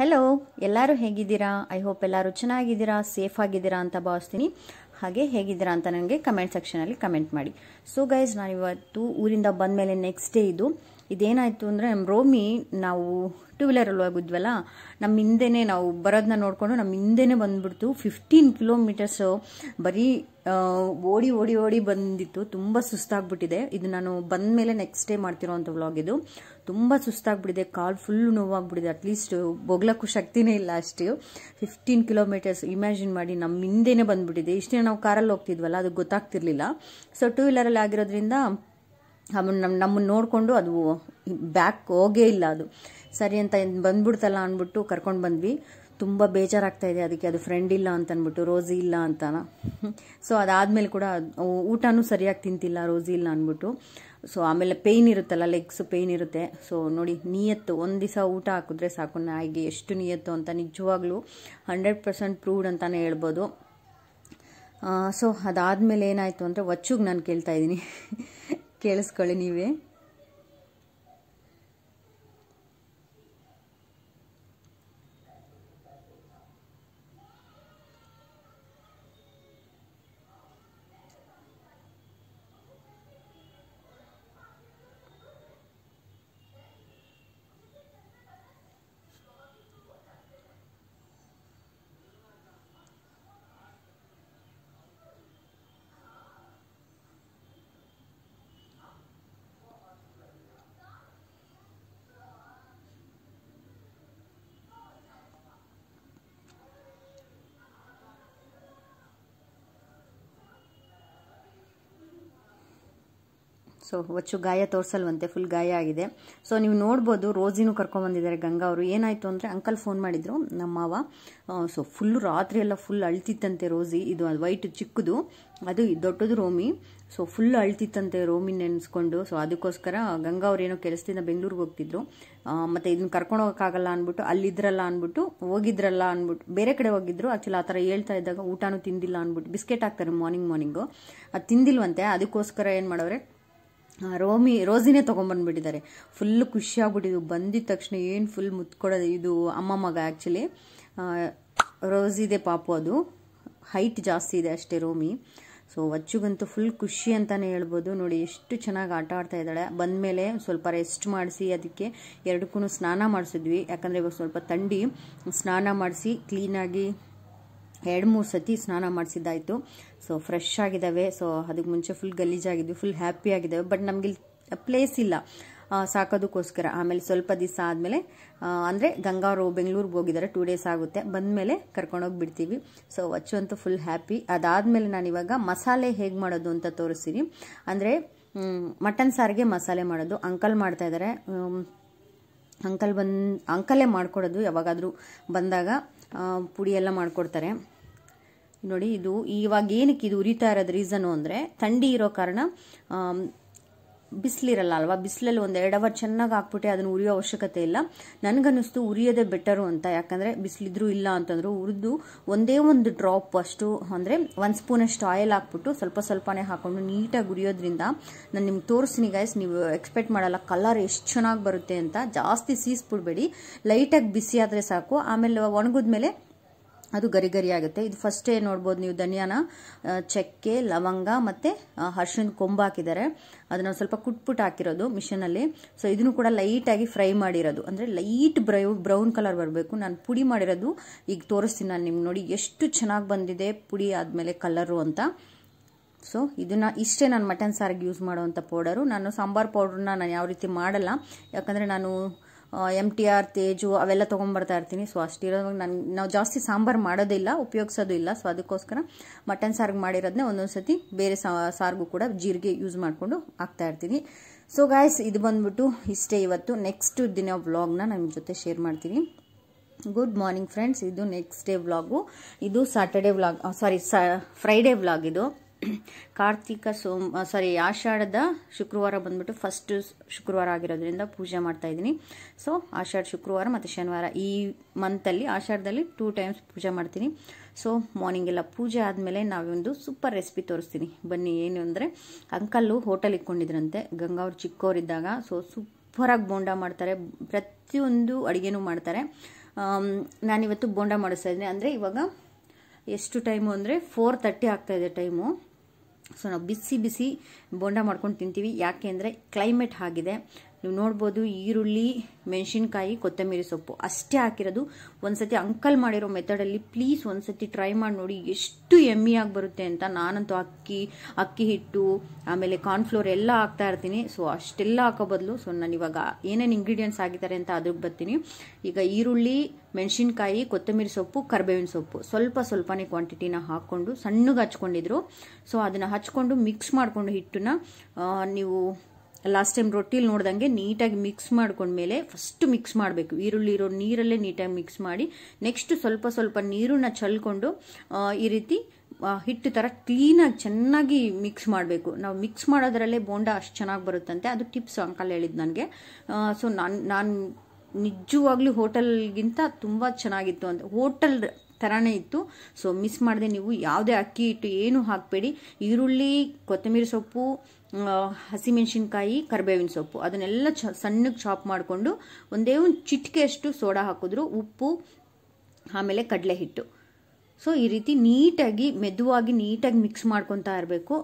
hello ಎಲ್ಲರೂ ಹೇಗಿದ್ದೀರಾ I hope ಎಲ್ಲರೂ ಚೆನ್ನಾಗಿದ್ದೀರಾ ಸೇಫ್ ಆಗಿದ್ದೀರಾ ಅಂತ ಭಾವಿಸ್ತೀನಿ ಹಾಗೆ ಹೇಗಿದ್ದೀರಾ ಅಂತ ನನಗೆ ಕಮೆಂಟ್ ಸೆಕ್ಷನಲ್ಲಿ ಕಮೆಂಟ್ ಮಾಡಿ ಸೊ ಗೈಸ್ ಇವತ್ತು ಊರಿಂದ ಬಂದ ಮೇಲೆ ನೆಕ್ಸ್ಟ್ ಡೇ ಇದು ಇದೇನಾಯಿತು ಅಂದರೆ ನಮ್ಮ ರೋಮಿ ನಾವು ಟೂ ವೀಲರಲ್ಲಿ ಹೋಗಿದ್ವಲ್ಲ ನಮ್ಮ ಹಿಂದೆನೇ ನಾವು ಬರೋದನ್ನ ನೋಡಿಕೊಂಡು ನಮ್ಮ ಹಿಂದೆನೆ ಬಂದುಬಿಡ್ತು ಫಿಫ್ಟೀನ್ ಕಿಲೋಮೀಟರ್ಸು ಬರೀ ಓಡಿ ಓಡಿ ಓಡಿ ಬಂದಿತ್ತು ತುಂಬ ಸುಸ್ತಾಗ್ಬಿಟ್ಟಿದೆ ಇದು ನಾನು ಬಂದ ಮೇಲೆ ನೆಕ್ಸ್ಟ್ ಡೇ ಮಾಡ್ತಿರೋವಂಥ ವ್ಲಾಗ್ ಇದು ತುಂಬ ಸುಸ್ತಾಗ್ಬಿಟ್ಟಿದೆ ಕಾಲು ಫುಲ್ ನೋವಾಗ್ಬಿಟ್ಟಿದೆ ಅಟ್ಲೀಸ್ಟ್ ಹೋಗ್ಲಕ್ಕೂ ಶಕ್ತಿನೇ ಇಲ್ಲ ಅಷ್ಟು ಫಿಫ್ಟೀನ್ ಕಿಲೋಮೀಟರ್ಸ್ ಇಮ್ಯಾಜಿನ್ ಮಾಡಿ ನಮ್ಮ ಹಿಂದೆನೇ ಬಂದುಬಿಟ್ಟಿದೆ ಇಷ್ಟೇ ನಾವು ಕಾರಲ್ಲಿ ಹೋಗ್ತಿದ್ವಲ್ಲ ಅದು ಗೊತ್ತಾಗ್ತಿರ್ಲಿಲ್ಲ ಸೊ ಟೂ ವೀಲರಲ್ಲಿ ಆಗಿರೋದ್ರಿಂದ ನಮ್ಮ ನಮ್ಮನ್ನು ನೋಡಿಕೊಂಡು ಅದು ಬ್ಯಾಕ್ ಹೋಗೇ ಇಲ್ಲ ಅದು ಸರಿ ಅಂತ ಬಂದ್ಬಿಡ್ತಲ್ಲ ಅಂದ್ಬಿಟ್ಟು ಕರ್ಕೊಂಡು ಬಂದ್ವಿ ತುಂಬ ಬೇಜಾರಾಗ್ತಾ ಇದೆ ಅದಕ್ಕೆ ಅದು ಫ್ರೆಂಡ್ ಇಲ್ಲ ಅಂತ ಅಂದ್ಬಿಟ್ಟು ರೋಜಿ ಇಲ್ಲ ಅಂತಾನ ಸೊ ಅದಾದ್ಮೇಲೆ ಕೂಡ ಊಟನೂ ಸರಿಯಾಗಿ ತಿಂತಿಲ್ಲ ರೋಜಿ ಇಲ್ಲ ಅಂದ್ಬಿಟ್ಟು ಸೊ ಆಮೇಲೆ ಪೇಯ್ನ್ ಇರುತ್ತಲ್ಲ ಲೆಗ್ಸ್ ಪೇಯ್ನ್ ಇರುತ್ತೆ ಸೊ ನೋಡಿ ನಿಯತ್ತು ಒಂದು ದಿವಸ ಊಟ ಹಾಕಿದ್ರೆ ಸಾಕು ನಾಯಿಗೆ ಎಷ್ಟು ನಿಯತ್ತು ಅಂತ ನಿಜವಾಗ್ಲೂ ಹಂಡ್ರೆಡ್ ಪರ್ಸೆಂಟ್ ಪ್ರೂವ್ಡ್ ಅಂತಾನೆ ಹೇಳ್ಬೋದು ಸೊ ಅದಾದ್ಮೇಲೆ ಏನಾಯಿತು ಅಂದರೆ ಒಚ್ಚುಗೆ ನಾನು ಕೇಳ್ತಾ ಇದ್ದೀನಿ ಕೇಳಿಸ್ಕೊಳ್ಳಿ ನೀವೇ ಸೊ ಒಚ್ಚು ಗಾಯ ತೋರಿಸಲ್ವಂತೆ ಫುಲ್ ಗಾಯ ಆಗಿದೆ ಸೊ ನೀವು ನೋಡ್ಬೋದು ರೋಜಿನೂ ಕರ್ಕೊಂಡ್ಬಂದಿದ್ದಾರೆ ಗಂಗಾ ಅವರು ಏನಾಯಿತು ಅಂದರೆ ಅಂಕಲ್ ಫೋನ್ ಮಾಡಿದರು ನಮ್ಮ ಮಾವ ಸೊ ಫುಲ್ ರಾತ್ರಿ ಎಲ್ಲ ಫುಲ್ ಅಳ್ತಿತ್ತಂತೆ ರೋಜಿ ಇದು ವೈಟ್ ಚಿಕ್ಕದು ಅದು ದೊಡ್ಡದು ರೋಮಿ ಸೊ ಫುಲ್ ಅಳ್ತಿತ್ತಂತೆ ರೋಮಿ ನೆನೆಸ್ಕೊಂಡು ಸೊ ಅದಕ್ಕೋಸ್ಕರ ಗಂಗಾ ಏನೋ ಕೆಲಸದಿಂದ ಬೆಂಗಳೂರಿಗೆ ಹೋಗ್ತಿದ್ರು ಮತ್ತು ಇದನ್ನ ಕರ್ಕೊಂಡು ಹೋಗೋಕ್ಕಾಗಲ್ಲ ಅಂದ್ಬಿಟ್ಟು ಅಲ್ಲಿದ್ರಲ್ಲ ಅಂದ್ಬಿಟ್ಟು ಹೋಗಿದ್ರಲ್ಲ ಅಂದ್ಬಿಟ್ಟು ಬೇರೆ ಕಡೆ ಹೋಗಿದ್ರು ಆ್ಯಕ್ಚುಲಿ ಆ ಥರ ಹೇಳ್ತಾ ಇದ್ದಾಗ ಊಟನೂ ತಿಂದಿಲ್ಲ ಅಂದ್ಬಿಟ್ಟು ಬಿಸ್ಕೆಟ್ ಹಾಕ್ತಾರೆ ಮಾರ್ನಿಂಗ್ ಮಾರ್ನಿಂಗು ಅದು ತಿಂದಿಲ್ವಂತೆ ಅದಕ್ಕೋಸ್ಕರ ಏನು ಮಾಡವ್ರೆ ರೋಮಿ ರೋಸಿನೇ ತೊಗೊಂಬಂದ್ಬಿಟ್ಟಿದ್ದಾರೆ ಖುಷಿ ಆಗ್ಬಿಟ್ಟಿದ್ವು ಬಂದಿದ ತಕ್ಷಣ ಏನು ಫುಲ್ ಮುತ್ಕೊಡೋದು ಇದು ಅಮ್ಮ ಮಗ ಆ್ಯಕ್ಚುಲಿ ರೋಸಿದೆ ಪಾಪು ಅದು ಹೈಟ್ ಜಾಸ್ತಿ ಇದೆ ಅಷ್ಟೇ ರೋಮಿ ಸೊ ವಚ್ಚುಗಂತೂ ಫುಲ್ ಖುಷಿ ಅಂತಲೇ ಹೇಳ್ಬೋದು ನೋಡಿ ಎಷ್ಟು ಚೆನ್ನಾಗಿ ಆಟ ಆಡ್ತಾ ಇದ್ದಾಳೆ ಬಂದಮೇಲೆ ಸ್ವಲ್ಪ ರೆಸ್ಟ್ ಮಾಡಿಸಿ ಅದಕ್ಕೆ ಎರಡಕ್ಕೂ ಸ್ನಾನ ಮಾಡಿಸಿದ್ವಿ ಯಾಕಂದರೆ ಇವಾಗ ಸ್ವಲ್ಪ ತಂಡಿ ಸ್ನಾನ ಮಾಡಿಸಿ ಕ್ಲೀನಾಗಿ ಎರಡು ಮೂರು ಸತಿ ಸ್ನಾನ ಮಾಡಿಸಿದ್ದಾಯಿತು ಸೊ ಫ್ರೆಶ್ ಆಗಿದ್ದಾವೆ ಸೊ ಅದಕ್ಕೆ ಮುಂಚೆ ಫುಲ್ ಗಲೀಜಾಗಿದ್ವಿ ಫುಲ್ ಹ್ಯಾಪಿ ಆಗಿದ್ದಾವೆ ಬಟ್ ನಮಗೆ ಪ್ಲೇಸ್ ಇಲ್ಲ ಸಾಕೋದಕ್ಕೋಸ್ಕರ ಆಮೇಲೆ ಸ್ವಲ್ಪ ದಿವಸ ಆದಮೇಲೆ ಅಂದರೆ ಗಂಗಾರು ಬೆಂಗಳೂರಿಗೆ ಹೋಗಿದ್ದಾರೆ ಟೂ ಡೇಸ್ ಆಗುತ್ತೆ ಬಂದಮೇಲೆ ಕರ್ಕೊಂಡೋಗಿ ಬಿಡ್ತೀವಿ ಸೊ ಅಚ್ಚು ಅಂತೂ ಫುಲ್ ಹ್ಯಾಪಿ ಅದಾದಮೇಲೆ ನಾನಿವಾಗ ಮಸಾಲೆ ಹೇಗೆ ಮಾಡೋದು ಅಂತ ತೋರಿಸ್ತೀನಿ ಅಂದರೆ ಮಟನ್ ಸಾರಿಗೆ ಮಸಾಲೆ ಮಾಡೋದು ಅಂಕಲ್ ಮಾಡ್ತಾ ಇದ್ದಾರೆ ಅಂಕಲ್ ಬಂದು ಅಂಕಲೇ ಮಾಡಿಕೊಡೋದು ಯಾವಾಗಾದರೂ ಬಂದಾಗ ಪುಡಿ ಎಲ್ಲ ಮಾಡಿಕೊಡ್ತಾರೆ ನೋಡಿ ಇದು ಇವಾಗ ಏನಕ್ಕೆ ಇದು ಉರಿತಾ ಇರೋದು ರೀಸನು ಅಂದರೆ ಥಂಡಿ ಇರೋ ಕಾರಣ ಬಿಸಿಲಿರಲ್ಲ ಅಲ್ವಾ ಬಿಸಿಲಲ್ಲಿ ಒಂದು ಎರಡು ಅವರ್ ಚೆನ್ನಾಗಿ ಹಾಕ್ಬಿಟ್ಟೆ ಅದನ್ನು ಉರಿಯೋ ಅವಶ್ಯಕತೆ ಇಲ್ಲ ನನಗನ್ನಿಸ್ತು ಉರಿಯೋದೇ ಬೆಟರು ಅಂತ ಯಾಕಂದರೆ ಬಿಸಿಲಿದ್ರೂ ಇಲ್ಲ ಅಂತಂದ್ರೂ ಉರಿದು ಒಂದೇ ಒಂದು ಡ್ರಾಪ್ ಅಷ್ಟು ಅಂದರೆ ಒಂದು ಅಷ್ಟು ಆಯಿಲ್ ಹಾಕ್ಬಿಟ್ಟು ಸ್ವಲ್ಪ ಸ್ವಲ್ಪನೇ ಹಾಕೊಂಡು ನೀಟಾಗಿ ಉರಿಯೋದ್ರಿಂದ ನಾನು ನಿಮ್ಗೆ ತೋರಿಸ್ತೀನಿ ಗಾಯಸ್ ನೀವು ಎಕ್ಸ್ಪೆಕ್ಟ್ ಮಾಡಲ್ಲ ಕಲರ್ ಎಷ್ಟು ಚೆನ್ನಾಗಿ ಬರುತ್ತೆ ಅಂತ ಜಾಸ್ತಿ ಸೀಸ್ಬಿಡ್ಬೇಡಿ ಲೈಟಾಗಿ ಬಿಸಿ ಆದರೆ ಸಾಕು ಆಮೇಲೆ ಒಣಗಿದ್ಮೇಲೆ ಅದು ಗರಿ ಗರಿ ಆಗುತ್ತೆ ಇದು ಫಸ್ಟೇ ನೋಡ್ಬೋದು ನೀವು ಧನಿಯಾನ ಚಕ್ಕೆ ಲವಂಗ ಮತ್ತು ಹರ್ಷಿನ ಕೊಂಬು ಹಾಕಿದ್ದಾರೆ ಅದನ್ನ ಸ್ವಲ್ಪ ಕುಟ್ಪುಟ್ ಹಾಕಿರೋದು ಅಲ್ಲಿ ಸೊ ಇದನ್ನು ಕೂಡ ಲೈಟಾಗಿ ಫ್ರೈ ಮಾಡಿರೋದು ಅಂದರೆ ಲೈಟ್ ಬ್ರೌನ್ ಕಲರ್ ಬರಬೇಕು ನಾನು ಪುಡಿ ಮಾಡಿರೋದು ಈಗ ತೋರಿಸ್ತೀನಿ ನಾನು ನಿಮ್ಗೆ ನೋಡಿ ಎಷ್ಟು ಚೆನ್ನಾಗಿ ಬಂದಿದೆ ಪುಡಿ ಆದಮೇಲೆ ಕಲರು ಅಂತ ಸೊ ಇದನ್ನ ಇಷ್ಟೇ ನಾನು ಮಟನ್ ಸಾರಿಗೆ ಯೂಸ್ ಮಾಡುವಂಥ ಪೌಡರು ನಾನು ಸಾಂಬಾರ್ ಪೌಡ್ರನ್ನ ನಾನು ಯಾವ ರೀತಿ ಮಾಡಲ್ಲ ಯಾಕಂದರೆ ನಾನು ಎಮ್ ಟಿ ಆರ್ ತೇಜು ಅವೆಲ್ಲ ತೊಗೊಂಡ್ಬರ್ತಾ ಇರ್ತೀನಿ ಸೊ ಅಷ್ಟಿರೋ ನಾನು ನಾವು ಜಾಸ್ತಿ ಸಾಂಬಾರು ಮಾಡೋದಿಲ್ಲ ಉಪಯೋಗಿಸೋದು ಇಲ್ಲ ಸೊ ಅದಕ್ಕೋಸ್ಕರ ಮಟನ್ ಸಾರಿಗೆ ಮಾಡಿರೋದನ್ನೇ ಒಂದೊಂದು ಸತಿ ಬೇರೆ ಸಾರ್ಗು ಕೂಡ ಜೀರಿಗೆ ಯೂಸ್ ಮಾಡಿಕೊಂಡು ಹಾಕ್ತಾ ಇರ್ತೀನಿ ಸೊ ಗಾಯ್ಸ್ ಇದು ಬಂದ್ಬಿಟ್ಟು ಇಷ್ಟೇ ಇವತ್ತು ನೆಕ್ಸ್ಟ್ ದಿನ ವ್ಲಾಗ್ನ ನಾನು ಜೊತೆ ಶೇರ್ ಮಾಡ್ತೀನಿ ಗುಡ್ ಮಾರ್ನಿಂಗ್ ಫ್ರೆಂಡ್ಸ್ ಇದು ನೆಕ್ಸ್ಟ್ ಡೇ ವ್ಲಾಗು ಇದು Saturday vlog sorry Friday vlog ಇದು ಕಾರ್ತಿಕ ಸೋಮ ಸಾರಿ ಆಷಾಢದ ಶುಕ್ರವಾರ ಬಂದ್ಬಿಟ್ಟು ಫಸ್ಟ್ ಶುಕ್ರವಾರ ಆಗಿರೋದ್ರಿಂದ ಪೂಜೆ ಮಾಡ್ತಾ ಇದ್ದೀನಿ ಸೊ ಆಷಾಢ ಶುಕ್ರವಾರ ಮತ್ತು ಶನಿವಾರ ಈ ಮಂತಲ್ಲಿ ಆಷಾಢದಲ್ಲಿ ಟೂ ಟೈಮ್ಸ್ ಪೂಜೆ ಮಾಡ್ತೀನಿ ಸೊ ಮಾರ್ನಿಂಗ್ ಎಲ್ಲ ಪೂಜೆ ಆದಮೇಲೆ ನಾವೊಂದು ಸೂಪರ್ ರೆಸಿಪಿ ತೋರಿಸ್ತೀನಿ ಬನ್ನಿ ಏನು ಅಂದರೆ ಅಂಕಲ್ಲು ಹೋಟೆಲ್ ಇಟ್ಕೊಂಡಿದ್ರಂತೆ ಅವ್ರು ಚಿಕ್ಕವರಿದ್ದಾಗ ಸೊ ಸೂಪರಾಗಿ ಬೋಂಡ ಮಾಡ್ತಾರೆ ಪ್ರತಿಯೊಂದು ಅಡುಗೆನೂ ಮಾಡ್ತಾರೆ ನಾನಿವತ್ತು ಬೋಂಡ ಮಾಡಿಸ್ತಾ ಇದ್ದೀನಿ ಅಂದರೆ ಇವಾಗ ಎಷ್ಟು ಟೈಮು ಅಂದರೆ ಫೋರ್ ತರ್ಟಿ ಆಗ್ತಾಯಿದೆ ಟೈಮು ಸೊ ನಾವು ಬಿಸಿ ಬಿಸಿ ಬೋಂಡ ಮಾಡ್ಕೊಂಡು ತಿಂತೀವಿ ಯಾಕೆ ಅಂದರೆ ಕ್ಲೈಮೇಟ್ ಆಗಿದೆ ನೀವು ನೋಡ್ಬೋದು ಈರುಳ್ಳಿ ಮೆಣಸಿನ್ಕಾಯಿ ಕೊತ್ತಂಬರಿ ಸೊಪ್ಪು ಅಷ್ಟೇ ಹಾಕಿರೋದು ಒಂದ್ಸತಿ ಅಂಕಲ್ ಮಾಡಿರೋ ಮೆಥಡಲ್ಲಿ ಪ್ಲೀಸ್ ಒಂದ್ಸತಿ ಟ್ರೈ ಮಾಡಿ ನೋಡಿ ಎಷ್ಟು ಎಮ್ಮಿಯಾಗಿ ಬರುತ್ತೆ ಅಂತ ನಾನಂತೂ ಅಕ್ಕಿ ಅಕ್ಕಿ ಹಿಟ್ಟು ಆಮೇಲೆ ಕಾರ್ನ್ಫ್ಲೋರ್ ಎಲ್ಲ ಹಾಕ್ತಾ ಇರ್ತೀನಿ ಸೊ ಅಷ್ಟೆಲ್ಲ ಹಾಕೋ ಬದಲು ಸೊ ನಾನು ಇವಾಗ ಏನೇನು ಇಂಗ್ರೀಡಿಯೆಂಟ್ಸ್ ಆಗಿದ್ದಾರೆ ಅಂತ ಅದಕ್ಕೆ ಬರ್ತೀನಿ ಈಗ ಈರುಳ್ಳಿ ಮೆಣಸಿನ್ಕಾಯಿ ಕೊತ್ತಂಬರಿ ಸೊಪ್ಪು ಕರ್ಬೇವಿನ ಸೊಪ್ಪು ಸ್ವಲ್ಪ ಸ್ವಲ್ಪನೇ ಕ್ವಾಂಟಿಟಿನ ಹಾಕ್ಕೊಂಡು ಸಣ್ಣಗೆ ಹಚ್ಕೊಂಡಿದ್ರು ಸೊ ಅದನ್ನು ಹಚ್ಕೊಂಡು ಮಿಕ್ಸ್ ಮಾಡಿಕೊಂಡು ಹಿಟ್ಟನ್ನ ನೀವು ಲಾಸ್ಟ್ ಟೈಮ್ ರೊಟ್ಟಿಲಿ ನೋಡ್ದಂಗೆ ನೀಟಾಗಿ ಮಿಕ್ಸ್ ಮಾಡ್ಕೊಂಡ್ಮೇಲೆ ಫಸ್ಟ್ ಮಿಕ್ಸ್ ಮಾಡಬೇಕು ಈರುಳ್ಳಿ ಇರೋ ನೀರಲ್ಲೇ ನೀಟಾಗಿ ಮಿಕ್ಸ್ ಮಾಡಿ ನೆಕ್ಸ್ಟ್ ಸ್ವಲ್ಪ ಸ್ವಲ್ಪ ನೀರನ್ನ ಚಲ್ಕೊಂಡು ಈ ರೀತಿ ಹಿಟ್ಟು ಥರ ಕ್ಲೀನಾಗಿ ಚೆನ್ನಾಗಿ ಮಿಕ್ಸ್ ಮಾಡಬೇಕು ನಾವು ಮಿಕ್ಸ್ ಮಾಡೋದ್ರಲ್ಲೇ ಬೋಂಡ ಅಷ್ಟು ಚೆನ್ನಾಗಿ ಬರುತ್ತಂತೆ ಅದು ಟಿಪ್ಸ್ ಅಂಕಲ್ ಹೇಳಿದ್ದು ನನಗೆ ಸೊ ನಾನು ನಾನು ನಿಜವಾಗ್ಲೂ ಹೋಟೆಲ್ಗಿಂತ ತುಂಬ ಚೆನ್ನಾಗಿತ್ತು ಅಂತ ಹೋಟೆಲ್ ಥರನೇ ಇತ್ತು ಸೊ ಮಿಸ್ ಮಾಡದೆ ನೀವು ಯಾವುದೇ ಅಕ್ಕಿ ಹಿಟ್ಟು ಏನು ಹಾಕಬೇಡಿ ಈರುಳ್ಳಿ ಕೊತ್ತಂಬರಿ ಸೊಪ್ಪು ಹಸಿಮೆಣಸಿನ್ಕಾಯಿ ಕರಿಬೇವಿನ ಸೊಪ್ಪು ಅದನ್ನೆಲ್ಲ ಚ ಸಣ್ಣಗೆ ಚಾಪ್ ಮಾಡಿಕೊಂಡು ಒಂದೇ ಒಂದು ಚಿಟಿಕೆಯಷ್ಟು ಸೋಡಾ ಹಾಕಿದ್ರು ಉಪ್ಪು ಆಮೇಲೆ ಕಡಲೆ ಹಿಟ್ಟು ಸೊ ಈ ರೀತಿ ನೀಟಾಗಿ ಮೆದುವಾಗಿ ನೀಟಾಗಿ ಮಿಕ್ಸ್ ಮಾಡ್ಕೊತಾ ಇರಬೇಕು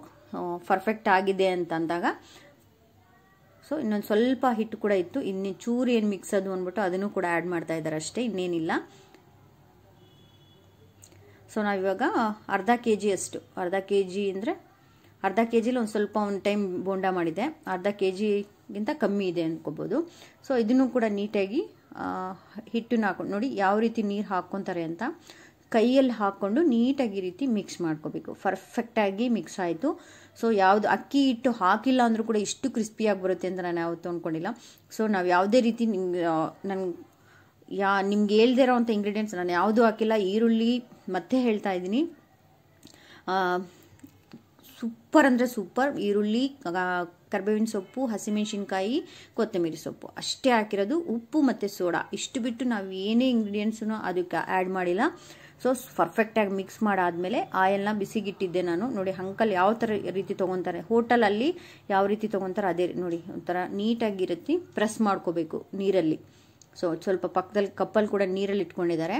ಪರ್ಫೆಕ್ಟ್ ಆಗಿದೆ ಅಂತ ಅಂದಾಗ ಸೊ ಇನ್ನೊಂದು ಸ್ವಲ್ಪ ಹಿಟ್ಟು ಕೂಡ ಇತ್ತು ಇನ್ನೇ ಚೂರು ಏನು ಮಿಕ್ಸ್ ಅದು ಅಂದ್ಬಿಟ್ಟು ಅದನ್ನು ಕೂಡ ಆ್ಯಡ್ ಮಾಡ್ತಾ ಇದ್ದಾರೆ ಅಷ್ಟೇ ಇನ್ನೇನಿಲ್ಲ ಸೊ ನಾವಿವಾಗ ಅರ್ಧ ಕೆ ಅಷ್ಟು ಅರ್ಧ ಕೆ ಜಿ ಅಂದರೆ ಅರ್ಧ ಕೆ ಜಿಲಿ ಒಂದು ಸ್ವಲ್ಪ ಒಂದು ಟೈಮ್ ಬೋಂಡ ಮಾಡಿದೆ ಅರ್ಧ ಕೆ ಜಿಗಿಂತ ಕಮ್ಮಿ ಇದೆ ಅಂದ್ಕೋಬೋದು ಸೊ ಇದನ್ನು ಕೂಡ ನೀಟಾಗಿ ಹಿಟ್ಟನ್ನು ಹಾಕೊಂಡು ನೋಡಿ ಯಾವ ರೀತಿ ನೀರು ಹಾಕ್ಕೊತಾರೆ ಅಂತ ಕೈಯಲ್ಲಿ ಹಾಕ್ಕೊಂಡು ನೀಟಾಗಿ ರೀತಿ ಮಿಕ್ಸ್ ಮಾಡ್ಕೋಬೇಕು ಪರ್ಫೆಕ್ಟಾಗಿ ಮಿಕ್ಸ್ ಆಯಿತು ಸೊ ಯಾವುದು ಅಕ್ಕಿ ಹಿಟ್ಟು ಹಾಕಿಲ್ಲ ಅಂದರೂ ಕೂಡ ಇಷ್ಟು ಕ್ರಿಸ್ಪಿಯಾಗಿ ಬರುತ್ತೆ ಅಂತ ನಾನು ಯಾವತ್ತು ಅಂದ್ಕೊಂಡಿಲ್ಲ ಸೊ ನಾವು ಯಾವುದೇ ರೀತಿ ನನ್ನ ಯಾ ನಿಮ್ಗೆ ಹೇಳ್ದೇ ಇರೋವಂಥ ಇಂಗ್ರೀಡಿಯೆಂಟ್ಸ್ ನಾನು ಯಾವುದೂ ಹಾಕಿಲ್ಲ ಈರುಳ್ಳಿ ಮತ್ತೆ ಹೇಳ್ತಾ ಇದ್ದೀನಿ ಸೂಪರ್ ಅಂದರೆ ಸೂಪರ್ ಈರುಳ್ಳಿ ಕರ್ಬೇವಿನ ಸೊಪ್ಪು ಹಸಿಮೆಣಸಿನ್ಕಾಯಿ ಕೊತ್ತಂಬರಿ ಸೊಪ್ಪು ಅಷ್ಟೇ ಹಾಕಿರೋದು ಉಪ್ಪು ಮತ್ತು ಸೋಡಾ ಇಷ್ಟು ಬಿಟ್ಟು ನಾವು ಏನೇ ಇಂಗ್ರೀಡಿಯೆಂಟ್ಸೂ ಅದಕ್ಕೆ ಆ್ಯಡ್ ಮಾಡಿಲ್ಲ ಸೊ ಪರ್ಫೆಕ್ಟಾಗಿ ಮಿಕ್ಸ್ ಮಾಡಾದಮೇಲೆ ಆಯಲ್ನ ಬಿಸಿಗಿಟ್ಟಿದ್ದೆ ನಾನು ನೋಡಿ ಅಂಕಲ್ ಯಾವ ಥರ ರೀತಿ ತೊಗೊತಾರೆ ಹೋಟೆಲಲ್ಲಿ ಯಾವ ರೀತಿ ತೊಗೊತಾರೆ ಅದೇ ನೋಡಿ ಒಂಥರ ನೀಟಾಗಿರುತ್ತೆ ಪ್ರೆಸ್ ಮಾಡ್ಕೋಬೇಕು ನೀರಲ್ಲಿ ಸೊ ಸ್ವಲ್ಪ ಪಕ್ಕದಲ್ಲಿ ಕಪ್ಪಲ್ಲಿ ಕೂಡ ನೀರಲ್ಲಿ ಇಟ್ಕೊಂಡಿದ್ದಾರೆ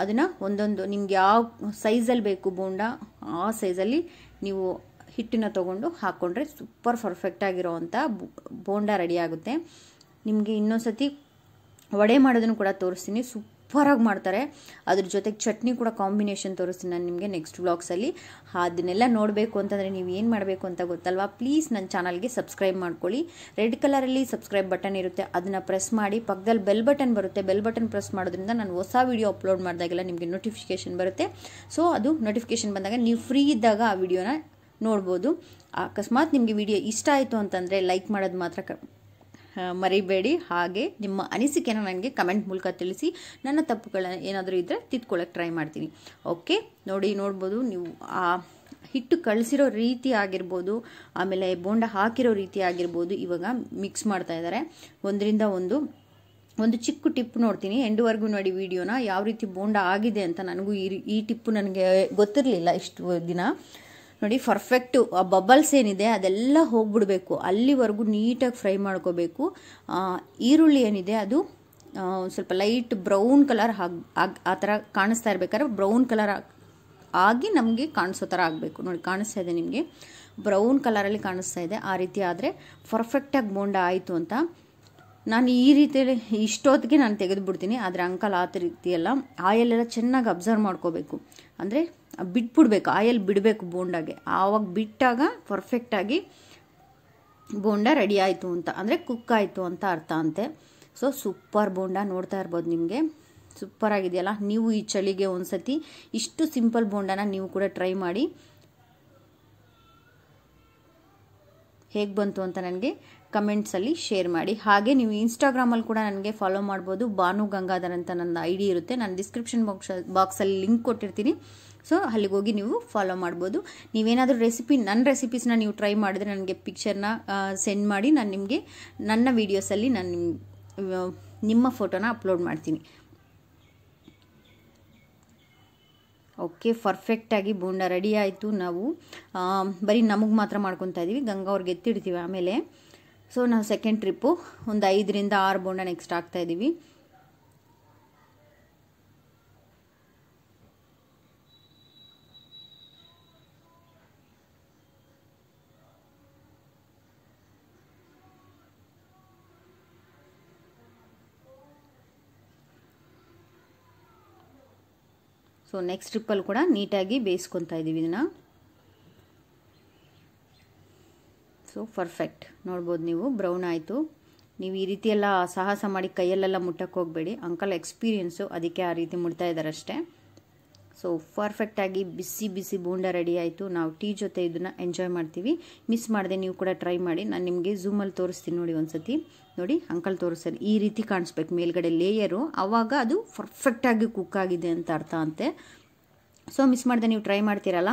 ಅದನ್ನು ಒಂದೊಂದು ನಿಮ್ಗೆ ಯಾವ ಸೈಜಲ್ಲಿ ಬೇಕು ಬೋಂಡ ಆ ಸೈಜಲ್ಲಿ ನೀವು ಹಿಟ್ಟನ್ನು ತಗೊಂಡು ಹಾಕ್ಕೊಂಡ್ರೆ ಸೂಪರ್ ಪರ್ಫೆಕ್ಟ್ ಆಗಿರೋವಂಥ ಬೋಂಡ ರೆಡಿ ಆಗುತ್ತೆ ನಿಮಗೆ ಇನ್ನೊಂದ್ಸತಿ ವಡೆ ಮಾಡೋದನ್ನು ಕೂಡ ತೋರಿಸ್ತೀನಿ ಸೂಪ್ ಸೂಪರಾಗಿ ಮಾಡ್ತಾರೆ ಅದ್ರ ಜೊತೆಗೆ ಚಟ್ನಿ ಕೂಡ ಕಾಂಬಿನೇಷನ್ ತೋರಿಸ್ತೀನಿ ನಾನು ನಿಮಗೆ ನೆಕ್ಸ್ಟ್ ವ್ಲಾಗ್ಸಲ್ಲಿ ಅದನ್ನೆಲ್ಲ ನೋಡಬೇಕು ಅಂತಂದರೆ ನೀವು ಏನು ಮಾಡಬೇಕು ಅಂತ ಗೊತ್ತಲ್ವಾ ಪ್ಲೀಸ್ ನನ್ನ ಚಾನಲ್ಗೆ ಸಬ್ಸ್ಕ್ರೈಬ್ ಮಾಡ್ಕೊಳ್ಳಿ ರೆಡ್ ಕಲರಲ್ಲಿ ಸಬ್ಸ್ಕ್ರೈಬ್ ಬಟನ್ ಇರುತ್ತೆ ಅದನ್ನು ಪ್ರೆಸ್ ಮಾಡಿ ಪಕ್ಕದಲ್ಲಿ ಬೆಲ್ ಬಟನ್ ಬರುತ್ತೆ ಬೆಲ್ ಬಟನ್ ಪ್ರೆಸ್ ಮಾಡೋದ್ರಿಂದ ನಾನು ಹೊಸ ವೀಡಿಯೋ ಅಪ್ಲೋಡ್ ಮಾಡಿದಾಗೆಲ್ಲ ನಿಮಗೆ ನೋಟಿಫಿಕೇಷನ್ ಬರುತ್ತೆ ಸೊ ಅದು ನೋಟಿಫಿಕೇಷನ್ ಬಂದಾಗ ನೀವು ಫ್ರೀ ಇದ್ದಾಗ ಆ ವಿಡಿಯೋನ ನೋಡ್ಬೋದು ಅಕಸ್ಮಾತ್ ನಿಮಗೆ ವಿಡಿಯೋ ಇಷ್ಟ ಆಯಿತು ಅಂತಂದರೆ ಲೈಕ್ ಮಾಡೋದು ಮಾತ್ರ ಮರಿಬೇಡಿ ಹಾಗೆ ನಿಮ್ಮ ಅನಿಸಿಕೆನ ನನಗೆ ಕಮೆಂಟ್ ಮೂಲಕ ತಿಳಿಸಿ ನನ್ನ ತಪ್ಪುಗಳನ್ನು ಏನಾದರೂ ಇದ್ದರೆ ತಿದ್ಕೊಳ್ಳೋಕ್ಕೆ ಟ್ರೈ ಮಾಡ್ತೀನಿ ಓಕೆ ನೋಡಿ ನೋಡ್ಬೋದು ನೀವು ಆ ಹಿಟ್ಟು ಕಳಿಸಿರೋ ರೀತಿ ಆಗಿರ್ಬೋದು ಆಮೇಲೆ ಬೋಂಡ ಹಾಕಿರೋ ರೀತಿ ಆಗಿರ್ಬೋದು ಇವಾಗ ಮಿಕ್ಸ್ ಮಾಡ್ತಾ ಇದ್ದಾರೆ ಒಂದರಿಂದ ಒಂದು ಒಂದು ಚಿಕ್ಕ ಟಿಪ್ ನೋಡ್ತೀನಿ ಎಂಡ್ವರೆಗೂ ನೋಡಿ ವಿಡಿಯೋನ ಯಾವ ರೀತಿ ಬೋಂಡ ಆಗಿದೆ ಅಂತ ನನಗೂ ಈ ಈ ಟಿಪ್ಪು ನನಗೆ ಗೊತ್ತಿರಲಿಲ್ಲ ಇಷ್ಟು ದಿನ ನೋಡಿ ಪರ್ಫೆಕ್ಟು ಆ ಬಬಲ್ಸ್ ಏನಿದೆ ಅದೆಲ್ಲ ಹೋಗ್ಬಿಡಬೇಕು ಅಲ್ಲಿವರೆಗೂ ನೀಟಾಗಿ ಫ್ರೈ ಮಾಡ್ಕೋಬೇಕು ಈರುಳ್ಳಿ ಏನಿದೆ ಅದು ಸ್ವಲ್ಪ ಲೈಟ್ ಬ್ರೌನ್ ಕಲರ್ ಆ ಥರ ಕಾಣಿಸ್ತಾ ಇರಬೇಕಾದ್ರೆ ಬ್ರೌನ್ ಕಲರ್ ಆಗಿ ನಮಗೆ ಕಾಣಿಸೋ ಥರ ಆಗಬೇಕು ನೋಡಿ ಕಾಣಿಸ್ತಾ ಇದೆ ನಿಮಗೆ ಬ್ರೌನ್ ಕಲರಲ್ಲಿ ಕಾಣಿಸ್ತಾ ಇದೆ ಆ ರೀತಿ ಆದರೆ ಪರ್ಫೆಕ್ಟಾಗಿ ಬೋಂಡ ಆಯಿತು ಅಂತ ನಾನು ಈ ರೀತಿಯಲ್ಲಿ ಇಷ್ಟೊತ್ತಿಗೆ ನಾನು ತೆಗೆದುಬಿಡ್ತೀನಿ ಆದರೆ ಅಂಕಲ್ ಆ ರೀತಿಯೆಲ್ಲ ಆಯಲ್ಲೆಲ್ಲ ಚೆನ್ನಾಗಿ ಅಬ್ಸರ್ವ್ ಮಾಡ್ಕೋಬೇಕು ಅಂದರೆ ಬಿಟ್ಬಿಡ್ಬೇಕು ಆಯಲ್ ಬಿಡಬೇಕು ಬೋಂಡಾಗೆ ಆವಾಗ ಬಿಟ್ಟಾಗ ಪರ್ಫೆಕ್ಟಾಗಿ ಬೋಂಡ ರೆಡಿ ಆಯಿತು ಅಂತ ಅಂದರೆ ಕುಕ್ ಆಯಿತು ಅಂತ ಅರ್ಥ ಅಂತೆ ಸೊ ಸೂಪರ್ ಬೋಂಡ ನೋಡ್ತಾ ಇರ್ಬೋದು ನಿಮಗೆ ಸೂಪರ್ ಆಗಿದೆಯಲ್ಲ ನೀವು ಈ ಚಳಿಗೆ ಒಂದ್ಸತಿ ಇಷ್ಟು ಸಿಂಪಲ್ ಬೋಂಡಾನ ನೀವು ಕೂಡ ಟ್ರೈ ಮಾಡಿ ಹೇಗೆ ಬಂತು ಅಂತ ನನಗೆ ಕಮೆಂಟ್ಸಲ್ಲಿ ಶೇರ್ ಮಾಡಿ ಹಾಗೆ ನೀವು ಇನ್ಸ್ಟಾಗ್ರಾಮಲ್ಲಿ ಕೂಡ ನನಗೆ ಫಾಲೋ ಮಾಡ್ಬೋದು ಭಾನು ಗಂಗಾಧರ್ ಅಂತ ನನ್ನ ಐ ಇರುತ್ತೆ ನಾನು ಡಿಸ್ಕ್ರಿಪ್ಷನ್ ಬಾಕ್ಸ್ ಬಾಕ್ಸಲ್ಲಿ ಲಿಂಕ್ ಕೊಟ್ಟಿರ್ತೀನಿ ಸೊ ಹೋಗಿ ನೀವು ಫಾಲೋ ಮಾಡ್ಬೋದು ನೀವೇನಾದರೂ ರೆಸಿಪಿ ನನ್ನ ರೆಸಿಪೀಸ್ನ ನೀವು ಟ್ರೈ ಮಾಡಿದ್ರೆ ನನಗೆ ಪಿಕ್ಚರ್ನ ಸೆಂಡ್ ಮಾಡಿ ನಾನು ನಿಮಗೆ ನನ್ನ ವೀಡಿಯೋಸಲ್ಲಿ ನಾನು ನಿಮ್ಮ ಫೋಟೋನ ಅಪ್ಲೋಡ್ ಮಾಡ್ತೀನಿ ಓಕೆ ಪರ್ಫೆಕ್ಟಾಗಿ ಬೋಂಡ ರೆಡಿ ಆಯಿತು ನಾವು ಬರೀ ನಮಗೆ ಮಾತ್ರ ಮಾಡ್ಕೊತಾ ಇದ್ದೀವಿ ಗಂಗಾ ಅವ್ರಿಗೆ ಎತ್ತಿಡ್ತೀವಿ ಆಮೇಲೆ ಸೊ ನಾವು ಸೆಕೆಂಡ್ ಟ್ರಿಪ್ಪು ಒಂದು ಐದರಿಂದ ಆರು ಬೋಂಡ ನೆಕ್ಸ್ಟ್ ಆಗ್ತಾಯಿದ್ದೀವಿ ಸೊ ನೆಕ್ಸ್ಟ್ ಟ್ರಿಪ್ಪಲ್ಲಿ ಕೂಡ ನೀಟಾಗಿ ಬೇಯಿಸ್ಕೊತಾ ಇದ್ದೀವಿ ಇದನ್ನು ಸೊ ಪರ್ಫೆಕ್ಟ್ ನೋಡ್ಬೋದು ನೀವು ಬ್ರೌನ್ ಆಯಿತು ನೀವು ಈ ರೀತಿ ಎಲ್ಲ ಸಾಹಸ ಮಾಡಿ ಕೈಯಲ್ಲೆಲ್ಲ ಮುಟ್ಟಕ್ಕೆ ಹೋಗಬೇಡಿ ಅಂಕಲ್ ಎಕ್ಸ್ಪೀರಿಯೆನ್ಸು ಅದಕ್ಕೆ ಆ ರೀತಿ ಮುಡ್ತಾ ಇದ್ದಾರೆ ಅಷ್ಟೇ ಸೊ ಪರ್ಫೆಕ್ಟಾಗಿ ಬಿಸಿ ಬಿಸಿ ಬೂಂಡ ರೆಡಿ ಆಯಿತು ನಾವು ಟೀ ಜೊತೆ ಇದನ್ನು ಎಂಜಾಯ್ ಮಾಡ್ತೀವಿ ಮಿಸ್ ಮಾಡಿದೆ ನೀವು ಕೂಡ ಟ್ರೈ ಮಾಡಿ ನಾನು ನಿಮಗೆ ಝೂಮಲ್ಲಿ ತೋರಿಸ್ತೀನಿ ನೋಡಿ ಒಂದು ಸತಿ ನೋಡಿ ಅಂಕಲ್ ತೋರಿಸ್ತಾರೆ ಈ ರೀತಿ ಕಾಣಿಸ್ಬೇಕು ಮೇಲ್ಗಡೆ ಲೇಯರು ಆವಾಗ ಅದು ಪರ್ಫೆಕ್ಟಾಗಿ ಕುಕ್ ಆಗಿದೆ ಅಂತ ಅರ್ಥ ಅಂತೆ ಸೊ ಮಿಸ್ ಮಾಡಿದೆ ನೀವು ಟ್ರೈ ಮಾಡ್ತೀರಲ್ಲ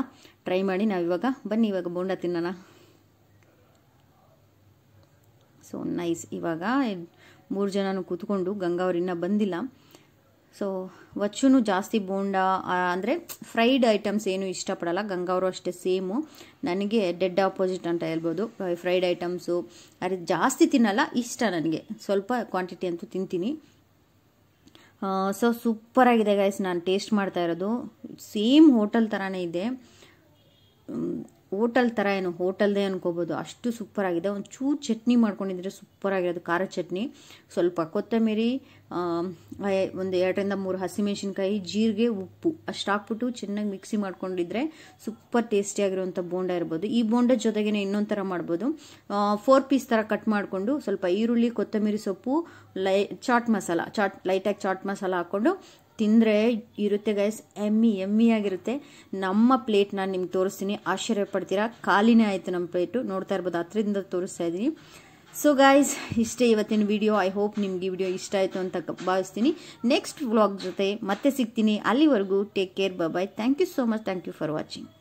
ಟ್ರೈ ಮಾಡಿ ನಾವು ಇವಾಗ ಬನ್ನಿ ಇವಾಗ ಬೋಂಡ ತಿನ್ನೋಣ ಸೊ ನೈಸ್ ಇವಾಗ ಮೂರು ಜನನೂ ಕೂತ್ಕೊಂಡು ಗಂಗಾವ್ರು ಇನ್ನೂ ಬಂದಿಲ್ಲ ಸೊ ವಚ್ಚೂ ಜಾಸ್ತಿ ಬೋಂಡ ಅಂದರೆ ಫ್ರೈಡ್ ಐಟಮ್ಸ್ ಏನು ಇಷ್ಟಪಡಲ್ಲ ಗಂಗಾವರು ಅಷ್ಟೇ ಸೇಮು ನನಗೆ ಡೆಡ್ ಆಪೋಸಿಟ್ ಅಂತ ಹೇಳ್ಬೋದು ಫ್ರೈಡ್ ಐಟಮ್ಸು ಅದು ಜಾಸ್ತಿ ತಿನ್ನಲ್ಲ ಇಷ್ಟ ನನಗೆ ಸ್ವಲ್ಪ ಕ್ವಾಂಟಿಟಿ ಅಂತೂ ತಿಂತೀನಿ ಸೊ ಸೂಪರಾಗಿದೆ ಗೈಸ್ ನಾನು ಟೇಸ್ಟ್ ಮಾಡ್ತಾ ಇರೋದು ಸೇಮ್ ಹೋಟೆಲ್ ಥರನೇ ಇದೆ ಹೋಟಲ್ ಥರ ಏನು ಹೋಟಲ್ದೇ ಅನ್ಕೋಬೋದು ಅಷ್ಟು ಸೂಪರ್ ಆಗಿದೆ ಒಂದು ಚೂರು ಚಟ್ನಿ ಮಾಡ್ಕೊಂಡಿದ್ರೆ ಸೂಪರ್ ಆಗಿರೋದು ಖಾರ ಚಟ್ನಿ ಸ್ವಲ್ಪ ಕೊತ್ತಂಬರಿ ಒಂದು ಎರಡರಿಂದ ಮೂರು ಹಸಿಮೆಣಸಿನ್ಕಾಯಿ ಜೀರಿಗೆ ಉಪ್ಪು ಅಷ್ಟು ಹಾಕ್ಬಿಟ್ಟು ಚೆನ್ನಾಗಿ ಮಿಕ್ಸಿ ಮಾಡ್ಕೊಂಡಿದ್ರೆ ಸೂಪರ್ ಟೇಸ್ಟಿಯಾಗಿರುವಂಥ ಬೋಂಡ ಇರ್ಬೋದು ಈ ಬೋಂಡ ಜೊತೆಗೇನೆ ಇನ್ನೊಂದು ಥರ ಮಾಡ್ಬೋದು ಫೋರ್ ಪೀಸ್ ಥರ ಕಟ್ ಮಾಡಿಕೊಂಡು ಸ್ವಲ್ಪ ಈರುಳ್ಳಿ ಕೊತ್ತಂಬರಿ ಸೊಪ್ಪು ಲೈ ಚಾಟ್ ಮಸಾಲ ಚಾಟ್ ಲೈಟಾಗಿ ಚಾಟ್ ಮಸಾಲ ಹಾಕೊಂಡು ತಿಂದರೆ ಇರುತ್ತೆ ಗೈಸ್ ಎಮ್ಮಿ ಎಮ್ಮಿ ಆಗಿರುತ್ತೆ ನಮ್ಮ ಪ್ಲೇಟ್ ನಾನು ನಿಮ್ಗೆ ತೋರಿಸ್ತೀನಿ ಆಶ್ಚರ್ಯ ಪಡ್ತೀರಾ ಖಾಲಿನೇ ಆಯಿತು ನಮ್ಮ ಪ್ಲೇಟು ನೋಡ್ತಾ ಇರ್ಬೋದು ಅದರಿಂದ ತೋರಿಸ್ತಾ ಇದ್ದೀನಿ ಸೊ ಗಾಯ್ಸ್ ಇಷ್ಟೇ ಇವತ್ತಿನ ವಿಡಿಯೋ ಐ ಹೋಪ್ ನಿಮ್ಗೆ ಈ ವಿಡಿಯೋ ಇಷ್ಟ ಆಯಿತು ಅಂತ ಭಾವಿಸ್ತೀನಿ ನೆಕ್ಸ್ಟ್ ವ್ಲಾಗ್ ಜೊತೆ ಮತ್ತೆ ಸಿಗ್ತೀನಿ ಅಲ್ಲಿವರೆಗೂ take care bye thank you so much thank you for watching